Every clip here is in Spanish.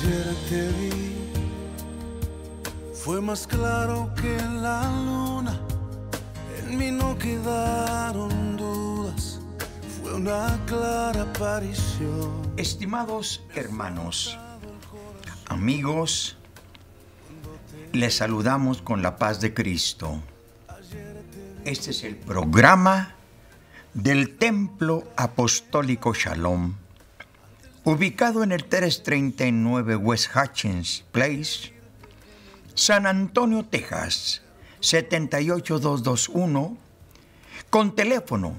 ayer te vi fue más claro que la luna. En mí no quedaron dudas, fue una clara aparición. Estimados hermanos, amigos, les saludamos con la paz de Cristo. Este es el programa del Templo Apostólico Shalom ubicado en el 339 West Hutchins Place, San Antonio, Texas, 78221, con teléfono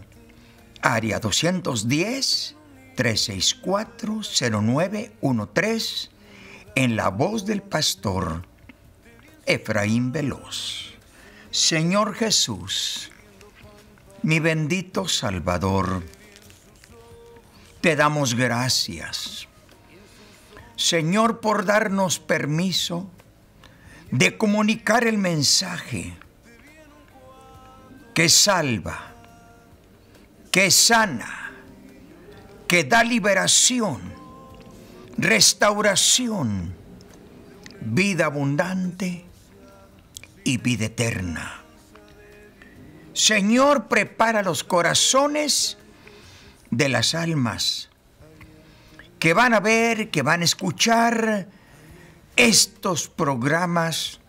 área 210 364 0913 en la voz del pastor Efraín Veloz. Señor Jesús, mi bendito Salvador, te damos gracias, Señor, por darnos permiso de comunicar el mensaje que salva, que sana, que da liberación, restauración, vida abundante y vida eterna. Señor, prepara los corazones de las almas que van a ver, que van a escuchar estos programas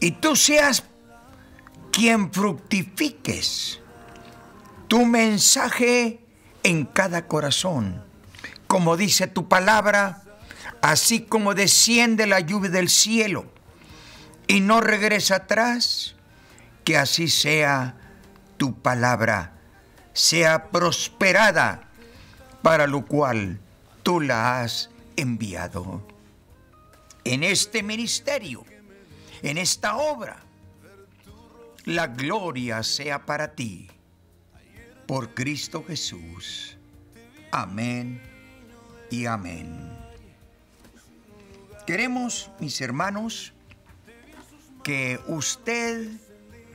y tú seas quien fructifiques tu mensaje en cada corazón. Como dice tu palabra, así como desciende la lluvia del cielo y no regresa atrás, que así sea tu palabra sea prosperada, para lo cual tú la has enviado. En este ministerio, en esta obra, la gloria sea para ti, por Cristo Jesús. Amén y amén. Queremos, mis hermanos, que usted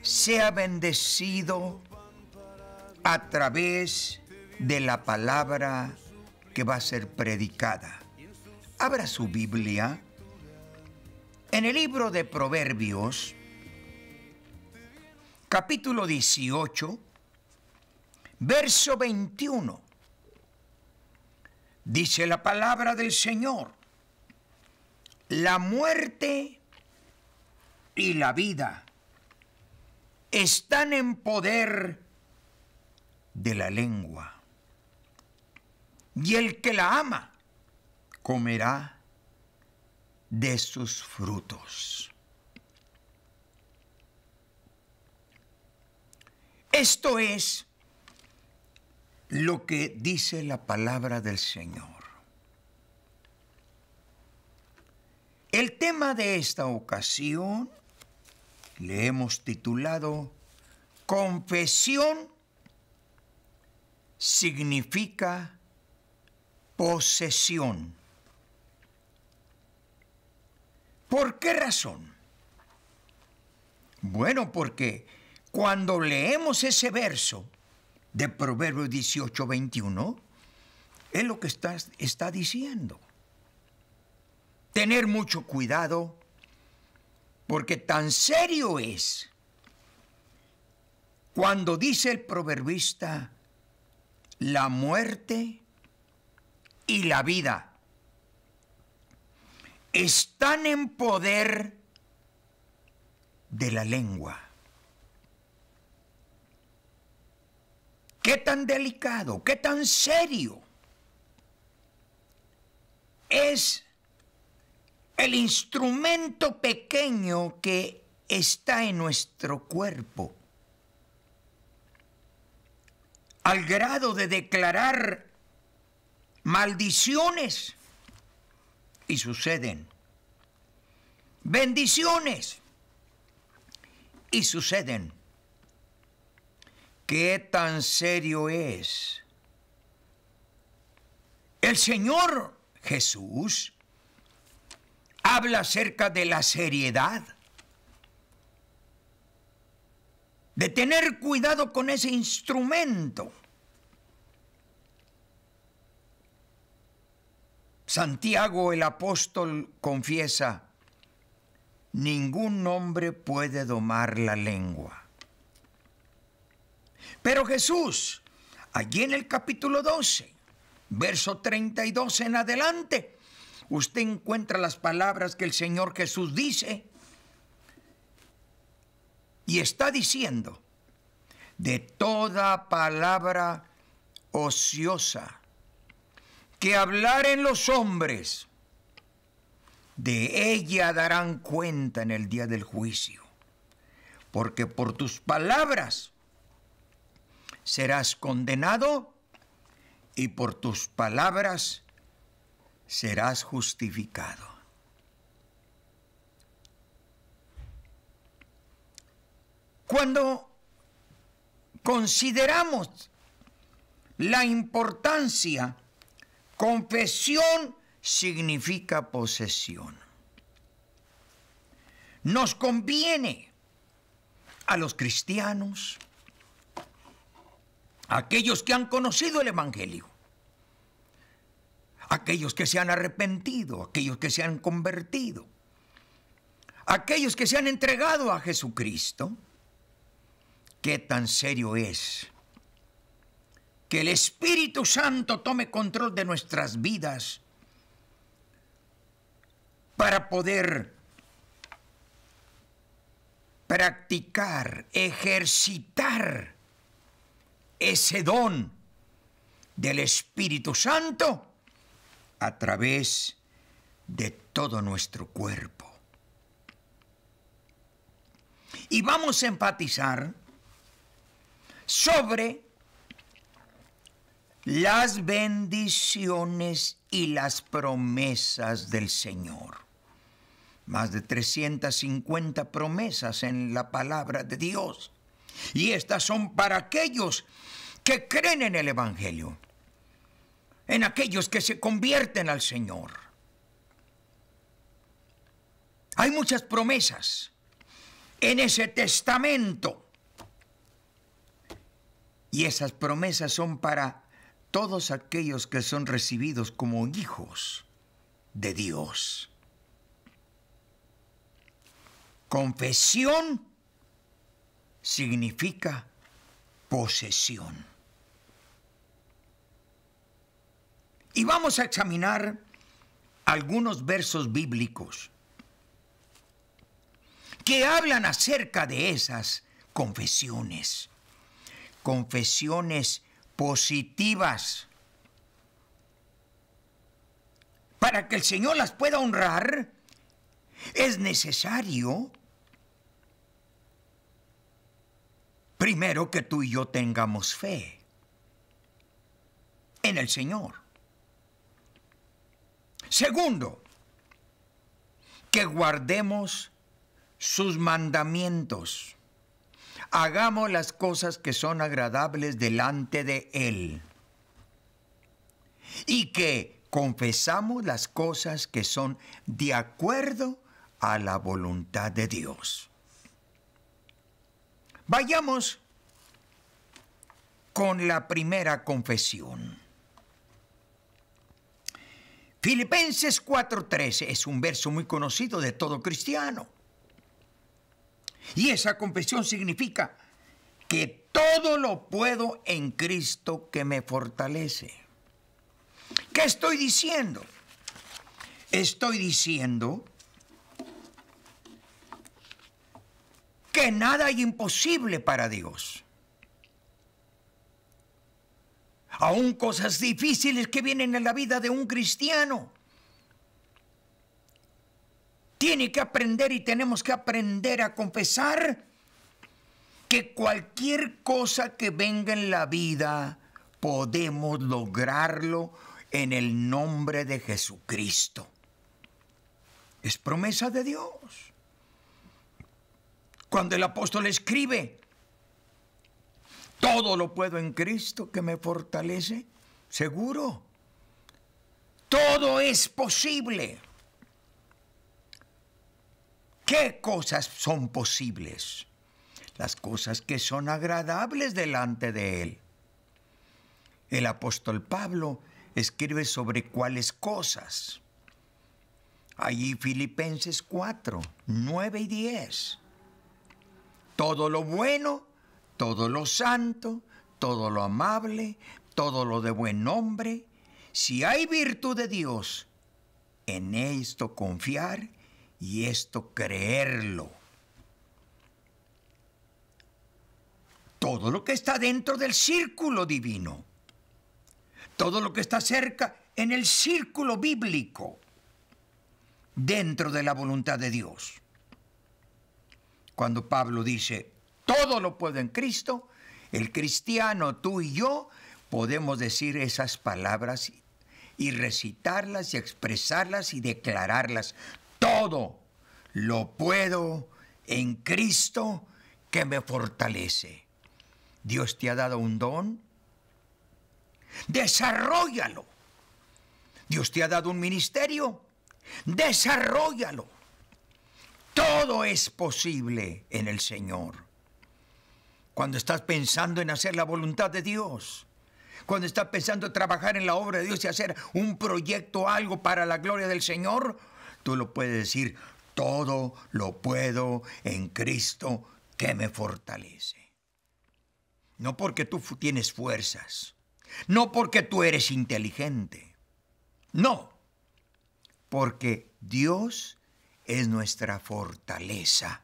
sea bendecido a través de la palabra que va a ser predicada. Abra su Biblia. En el libro de Proverbios, capítulo 18, verso 21, dice la palabra del Señor, la muerte y la vida están en poder de la lengua. Y el que la ama comerá de sus frutos. Esto es lo que dice la palabra del Señor. El tema de esta ocasión le hemos titulado Confesión significa posesión. ¿Por qué razón? Bueno, porque cuando leemos ese verso de Proverbios 18, 21, es lo que está, está diciendo. Tener mucho cuidado, porque tan serio es cuando dice el proverbista, la muerte y la vida están en poder de la lengua. ¿Qué tan delicado, qué tan serio es el instrumento pequeño que está en nuestro cuerpo? al grado de declarar maldiciones y suceden. Bendiciones y suceden. ¿Qué tan serio es? El Señor Jesús habla acerca de la seriedad de tener cuidado con ese instrumento. Santiago el apóstol confiesa, ningún hombre puede domar la lengua. Pero Jesús, allí en el capítulo 12, verso 32 en adelante, usted encuentra las palabras que el Señor Jesús dice y está diciendo, de toda palabra ociosa que hablar en los hombres, de ella darán cuenta en el día del juicio, porque por tus palabras serás condenado y por tus palabras serás justificado. Cuando consideramos la importancia, confesión significa posesión. Nos conviene a los cristianos, aquellos que han conocido el Evangelio, aquellos que se han arrepentido, aquellos que se han convertido, aquellos que se han entregado a Jesucristo, qué tan serio es que el Espíritu Santo tome control de nuestras vidas para poder practicar, ejercitar ese don del Espíritu Santo a través de todo nuestro cuerpo. Y vamos a enfatizar sobre las bendiciones y las promesas del Señor. Más de 350 promesas en la palabra de Dios. Y estas son para aquellos que creen en el Evangelio, en aquellos que se convierten al Señor. Hay muchas promesas en ese testamento y esas promesas son para todos aquellos que son recibidos como hijos de Dios. Confesión significa posesión. Y vamos a examinar algunos versos bíblicos que hablan acerca de esas confesiones confesiones positivas para que el Señor las pueda honrar, es necesario primero que tú y yo tengamos fe en el Señor. Segundo, que guardemos sus mandamientos. Hagamos las cosas que son agradables delante de Él. Y que confesamos las cosas que son de acuerdo a la voluntad de Dios. Vayamos con la primera confesión. Filipenses 4:13 es un verso muy conocido de todo cristiano. Y esa confesión significa que todo lo puedo en Cristo que me fortalece. ¿Qué estoy diciendo? Estoy diciendo que nada es imposible para Dios. Aún cosas difíciles que vienen en la vida de un cristiano tiene que aprender y tenemos que aprender a confesar que cualquier cosa que venga en la vida podemos lograrlo en el nombre de Jesucristo. Es promesa de Dios. Cuando el apóstol escribe, todo lo puedo en Cristo que me fortalece, seguro. Todo es posible. ¿Qué cosas son posibles? Las cosas que son agradables delante de Él. El apóstol Pablo escribe sobre cuáles cosas. Allí Filipenses 4, 9 y 10. Todo lo bueno, todo lo santo, todo lo amable, todo lo de buen nombre. Si hay virtud de Dios, en esto confiar y esto creerlo. Todo lo que está dentro del círculo divino, todo lo que está cerca en el círculo bíblico, dentro de la voluntad de Dios. Cuando Pablo dice, todo lo puedo en Cristo, el cristiano, tú y yo, podemos decir esas palabras y recitarlas y expresarlas y declararlas todo lo puedo en Cristo que me fortalece. Dios te ha dado un don, desarrollalo. Dios te ha dado un ministerio, desarrollalo. Todo es posible en el Señor. Cuando estás pensando en hacer la voluntad de Dios, cuando estás pensando en trabajar en la obra de Dios y hacer un proyecto, algo para la gloria del Señor, tú lo puedes decir, todo lo puedo en Cristo que me fortalece. No porque tú tienes fuerzas, no porque tú eres inteligente, no, porque Dios es nuestra fortaleza.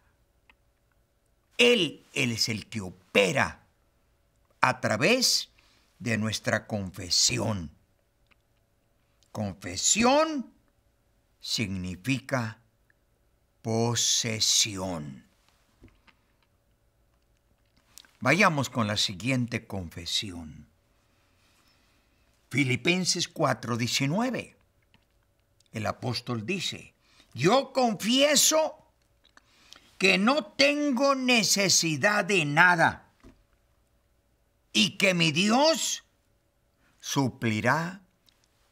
Él, Él es el que opera a través de nuestra confesión. Confesión significa posesión. Vayamos con la siguiente confesión. Filipenses 4:19. El apóstol dice, yo confieso que no tengo necesidad de nada y que mi Dios suplirá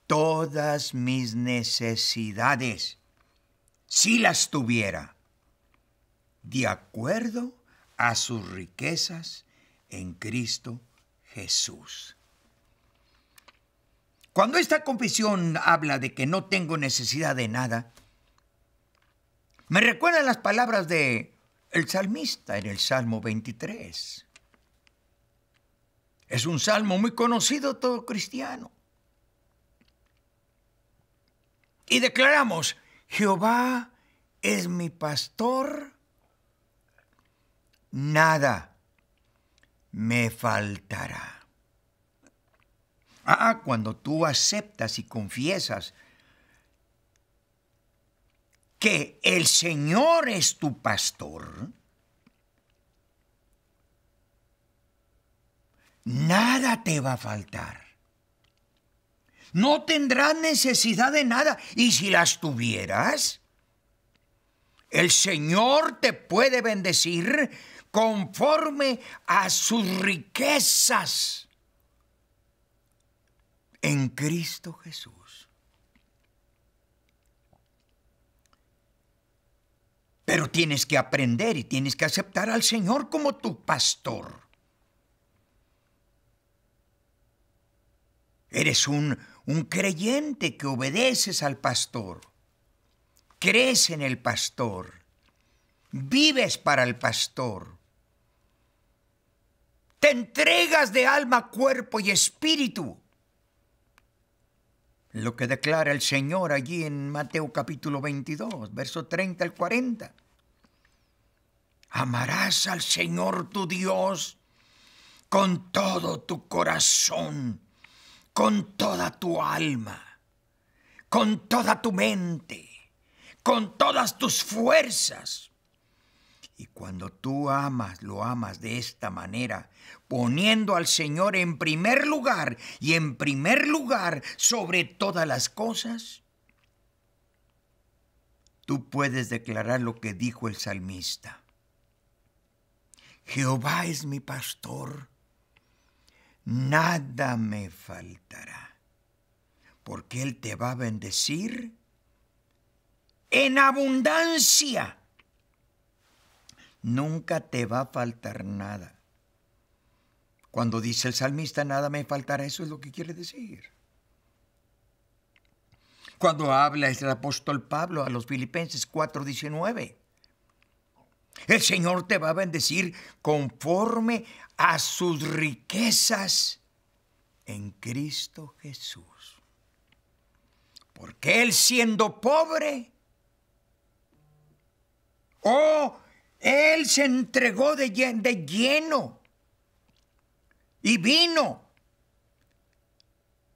todas mis necesidades, si las tuviera, de acuerdo a sus riquezas en Cristo Jesús. Cuando esta confesión habla de que no tengo necesidad de nada, me recuerda las palabras de el salmista en el Salmo 23. Es un salmo muy conocido todo cristiano. y declaramos, Jehová es mi pastor, nada me faltará. Ah, ah, cuando tú aceptas y confiesas que el Señor es tu pastor, nada te va a faltar. No tendrás necesidad de nada. Y si las tuvieras, el Señor te puede bendecir conforme a sus riquezas en Cristo Jesús. Pero tienes que aprender y tienes que aceptar al Señor como tu pastor. Eres un, un creyente que obedeces al pastor, crees en el pastor, vives para el pastor, te entregas de alma, cuerpo y espíritu. Lo que declara el Señor allí en Mateo capítulo 22, verso 30 al 40. Amarás al Señor tu Dios con todo tu corazón con toda tu alma, con toda tu mente, con todas tus fuerzas. Y cuando tú amas, lo amas de esta manera, poniendo al Señor en primer lugar y en primer lugar sobre todas las cosas, tú puedes declarar lo que dijo el salmista. Jehová es mi pastor nada me faltará, porque Él te va a bendecir en abundancia. Nunca te va a faltar nada. Cuando dice el salmista, nada me faltará, eso es lo que quiere decir. Cuando habla el apóstol Pablo a los filipenses 4:19, el Señor te va a bendecir conforme a sus riquezas en Cristo Jesús. Porque Él siendo pobre, oh, Él se entregó de, lleno y vino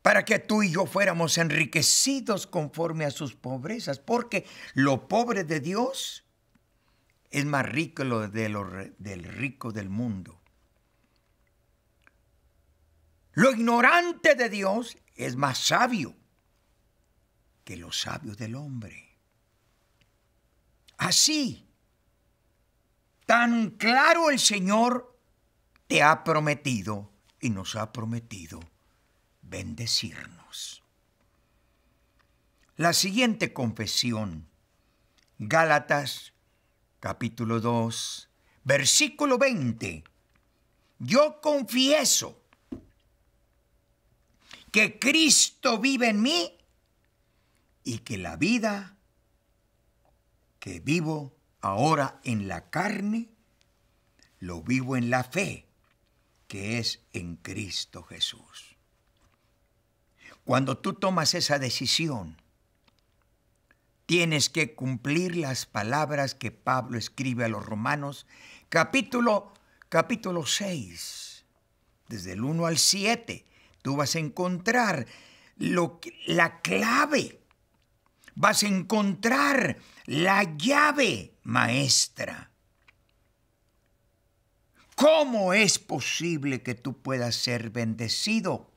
para que tú y yo fuéramos enriquecidos conforme a sus pobrezas, porque lo pobre de Dios es más rico lo de lo, del rico del mundo. Lo ignorante de Dios es más sabio que lo sabio del hombre. Así, tan claro el Señor te ha prometido y nos ha prometido bendecirnos. La siguiente confesión, Gálatas capítulo 2, versículo 20. Yo confieso que Cristo vive en mí y que la vida que vivo ahora en la carne, lo vivo en la fe que es en Cristo Jesús. Cuando tú tomas esa decisión, tienes que cumplir las palabras que Pablo escribe a los romanos, capítulo, capítulo 6, desde el 1 al 7. Tú vas a encontrar lo, la clave, vas a encontrar la llave maestra. ¿Cómo es posible que tú puedas ser bendecido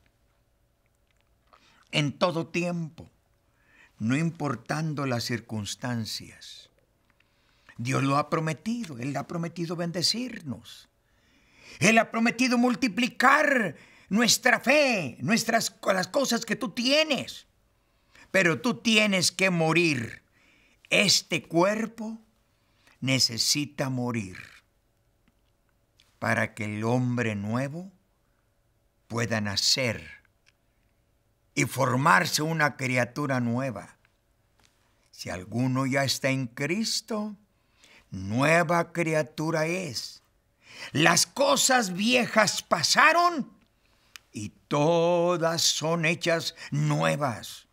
en todo tiempo? no importando las circunstancias. Dios lo ha prometido, Él ha prometido bendecirnos. Él ha prometido multiplicar nuestra fe, nuestras las cosas que tú tienes. Pero tú tienes que morir. Este cuerpo necesita morir para que el hombre nuevo pueda nacer y formarse una criatura nueva. Si alguno ya está en Cristo, nueva criatura es. Las cosas viejas pasaron y todas son hechas nuevas.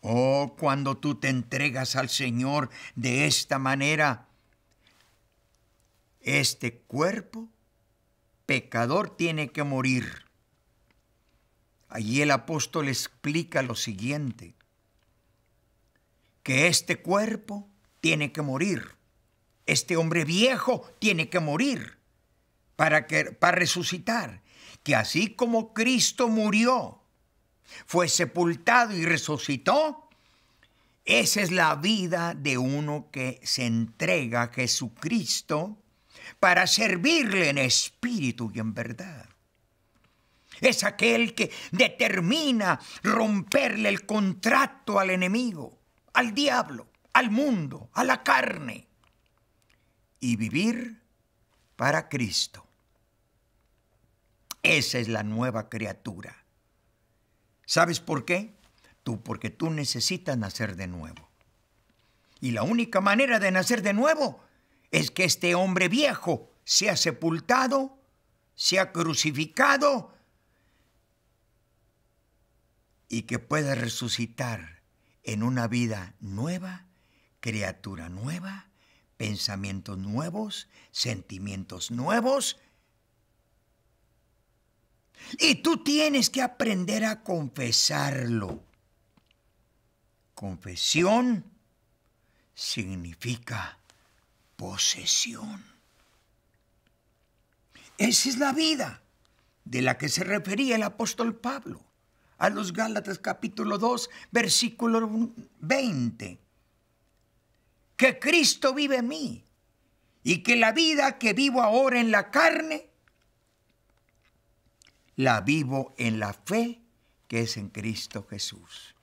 Oh, cuando tú te entregas al Señor de esta manera, este cuerpo pecador tiene que morir Allí el apóstol explica lo siguiente, que este cuerpo tiene que morir, este hombre viejo tiene que morir para, que, para resucitar, que así como Cristo murió, fue sepultado y resucitó, esa es la vida de uno que se entrega a Jesucristo para servirle en espíritu y en verdad es aquel que determina romperle el contrato al enemigo, al diablo, al mundo, a la carne, y vivir para Cristo. Esa es la nueva criatura. ¿Sabes por qué? Tú, porque tú necesitas nacer de nuevo. Y la única manera de nacer de nuevo es que este hombre viejo sea sepultado, sea crucificado y que pueda resucitar en una vida nueva, criatura nueva, pensamientos nuevos, sentimientos nuevos. Y tú tienes que aprender a confesarlo. Confesión significa posesión. Esa es la vida de la que se refería el apóstol Pablo a los Gálatas capítulo 2, versículo 20. Que Cristo vive en mí y que la vida que vivo ahora en la carne, la vivo en la fe que es en Cristo Jesús.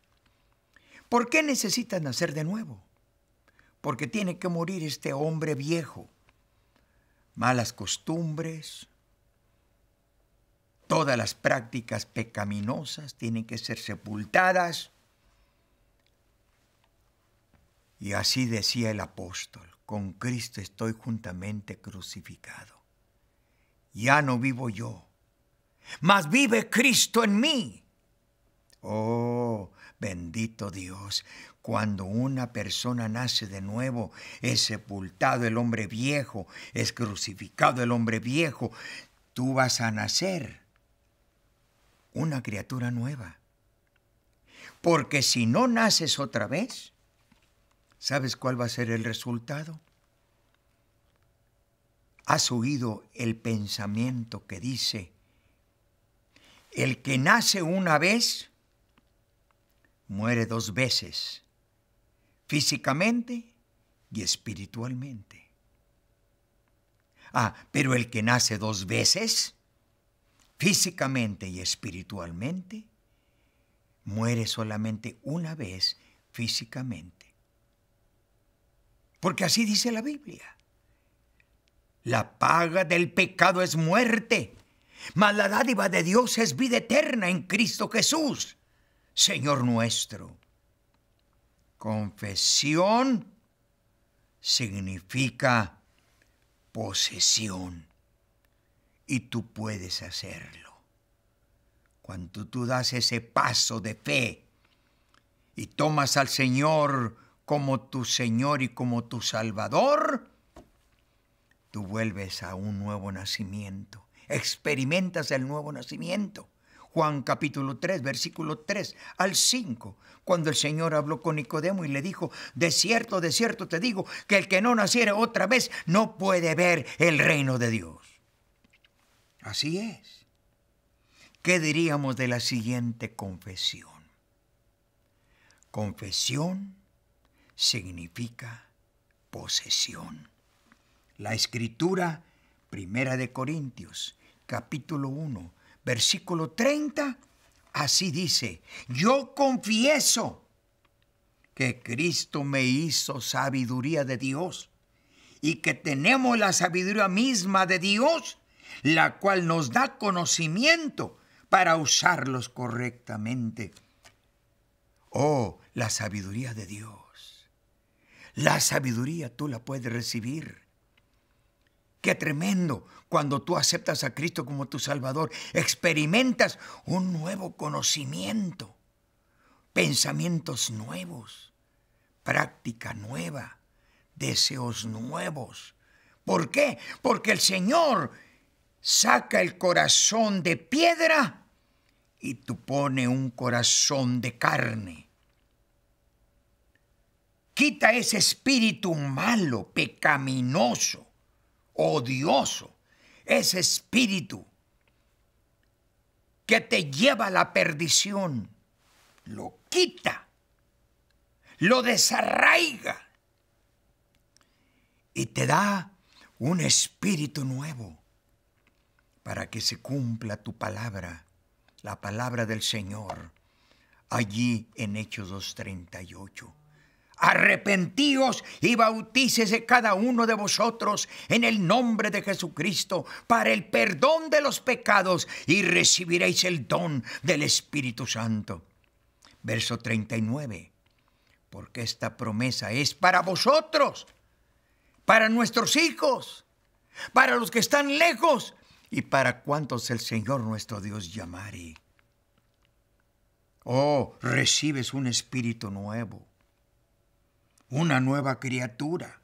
¿Por qué necesitas nacer de nuevo? Porque tiene que morir este hombre viejo. Malas costumbres, Todas las prácticas pecaminosas tienen que ser sepultadas. Y así decía el apóstol, con Cristo estoy juntamente crucificado. Ya no vivo yo, mas vive Cristo en mí. Oh, bendito Dios, cuando una persona nace de nuevo, es sepultado el hombre viejo, es crucificado el hombre viejo, tú vas a nacer una criatura nueva. Porque si no naces otra vez, ¿sabes cuál va a ser el resultado? ¿Has oído el pensamiento que dice, el que nace una vez, muere dos veces, físicamente y espiritualmente? Ah, pero el que nace dos veces, físicamente y espiritualmente, muere solamente una vez físicamente. Porque así dice la Biblia. La paga del pecado es muerte, mas la dádiva de Dios es vida eterna en Cristo Jesús, Señor nuestro. Confesión significa posesión y tú puedes hacerlo. Cuando tú das ese paso de fe y tomas al Señor como tu Señor y como tu Salvador, tú vuelves a un nuevo nacimiento, experimentas el nuevo nacimiento. Juan capítulo 3, versículo 3 al 5, cuando el Señor habló con Nicodemo y le dijo, de cierto, de cierto te digo, que el que no naciere otra vez no puede ver el reino de Dios. Así es. ¿Qué diríamos de la siguiente confesión? Confesión significa posesión. La escritura, primera de Corintios, capítulo 1, versículo 30, así dice, yo confieso que Cristo me hizo sabiduría de Dios y que tenemos la sabiduría misma de Dios la cual nos da conocimiento para usarlos correctamente. Oh, la sabiduría de Dios. La sabiduría tú la puedes recibir. Qué tremendo cuando tú aceptas a Cristo como tu Salvador. Experimentas un nuevo conocimiento, pensamientos nuevos, práctica nueva, deseos nuevos. ¿Por qué? Porque el Señor saca el corazón de piedra y tú pone un corazón de carne. Quita ese espíritu malo, pecaminoso, odioso, ese espíritu que te lleva a la perdición. Lo quita, lo desarraiga y te da un espíritu nuevo para que se cumpla tu palabra, la palabra del Señor, allí en Hechos 2.38. Arrepentíos y bautícese cada uno de vosotros en el nombre de Jesucristo para el perdón de los pecados y recibiréis el don del Espíritu Santo. Verso 39. Porque esta promesa es para vosotros, para nuestros hijos, para los que están lejos, y para cuantos el Señor nuestro Dios llamare. Oh, recibes un espíritu nuevo, una nueva criatura.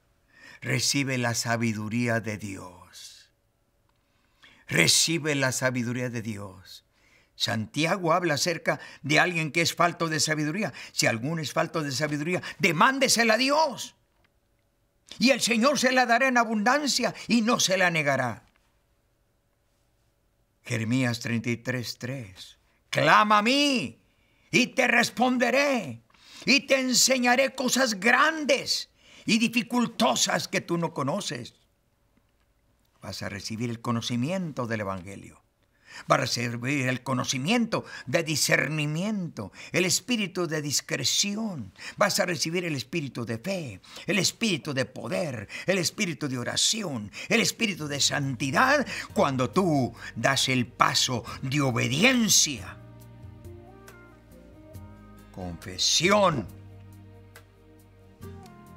Recibe la sabiduría de Dios. Recibe la sabiduría de Dios. Santiago habla acerca de alguien que es falto de sabiduría. Si alguno es falto de sabiduría, demándesela a Dios. Y el Señor se la dará en abundancia y no se la negará. Jeremías 33, 3. Clama a mí y te responderé y te enseñaré cosas grandes y dificultosas que tú no conoces. Vas a recibir el conocimiento del Evangelio a recibir el conocimiento de discernimiento, el espíritu de discreción. Vas a recibir el espíritu de fe, el espíritu de poder, el espíritu de oración, el espíritu de santidad cuando tú das el paso de obediencia. Confesión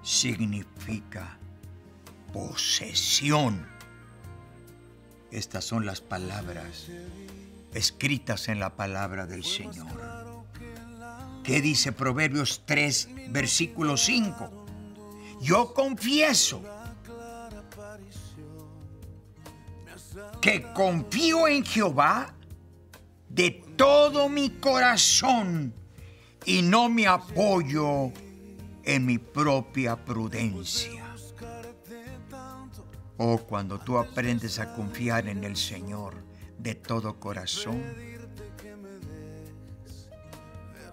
significa posesión estas son las palabras escritas en la palabra del Señor. ¿Qué dice Proverbios 3, versículo 5? Yo confieso que confío en Jehová de todo mi corazón y no me apoyo en mi propia prudencia. Oh, cuando tú aprendes a confiar en el Señor de todo corazón,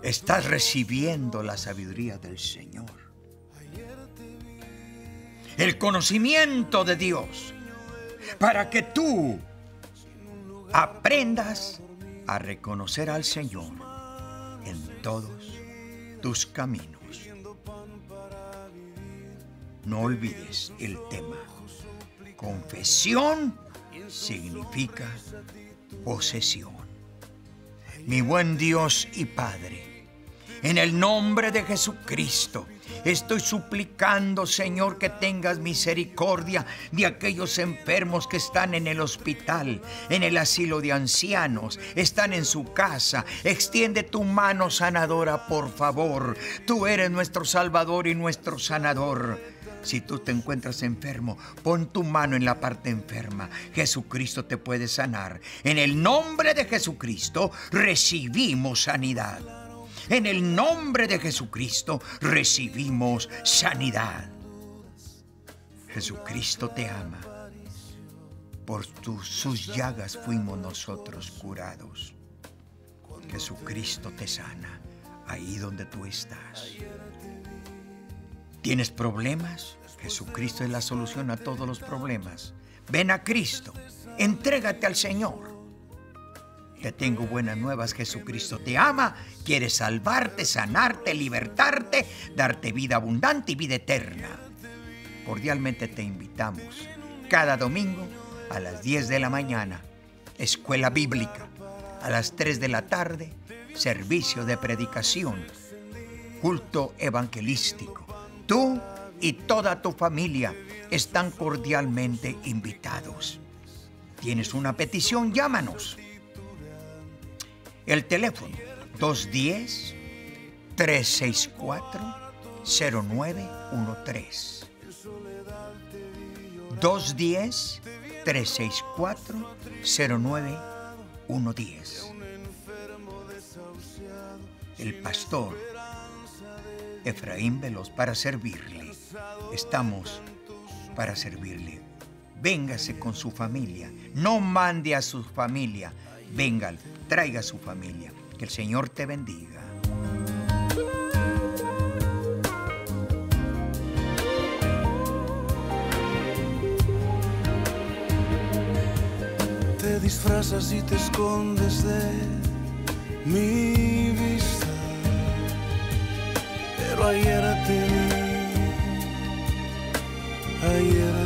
estás recibiendo la sabiduría del Señor. El conocimiento de Dios para que tú aprendas a reconocer al Señor en todos tus caminos. No olvides el tema Confesión significa posesión. Mi buen Dios y Padre, en el nombre de Jesucristo, Estoy suplicando, Señor, que tengas misericordia de aquellos enfermos que están en el hospital, en el asilo de ancianos, están en su casa. Extiende tu mano sanadora, por favor. Tú eres nuestro Salvador y nuestro sanador. Si tú te encuentras enfermo, pon tu mano en la parte enferma. Jesucristo te puede sanar. En el nombre de Jesucristo recibimos sanidad. En el nombre de Jesucristo recibimos sanidad. Jesucristo te ama. Por tus, sus llagas fuimos nosotros curados. Jesucristo te sana ahí donde tú estás. ¿Tienes problemas? Jesucristo es la solución a todos los problemas. Ven a Cristo, entrégate al Señor. Te tengo buenas nuevas, Jesucristo te ama, quiere salvarte, sanarte, libertarte, darte vida abundante y vida eterna. Cordialmente te invitamos cada domingo a las 10 de la mañana, escuela bíblica, a las 3 de la tarde, servicio de predicación, culto evangelístico Tú y toda tu familia están cordialmente invitados. ¿Tienes una petición? Llámanos. El teléfono 210-364-0913. 210 364 0910 El pastor Efraín Veloz para servirle. Estamos para servirle. Véngase con su familia. No mande a su familia. venga, traiga a su familia. Que el Señor te bendiga. Te disfrazas y te escondes de mi உயரத்தில் உயர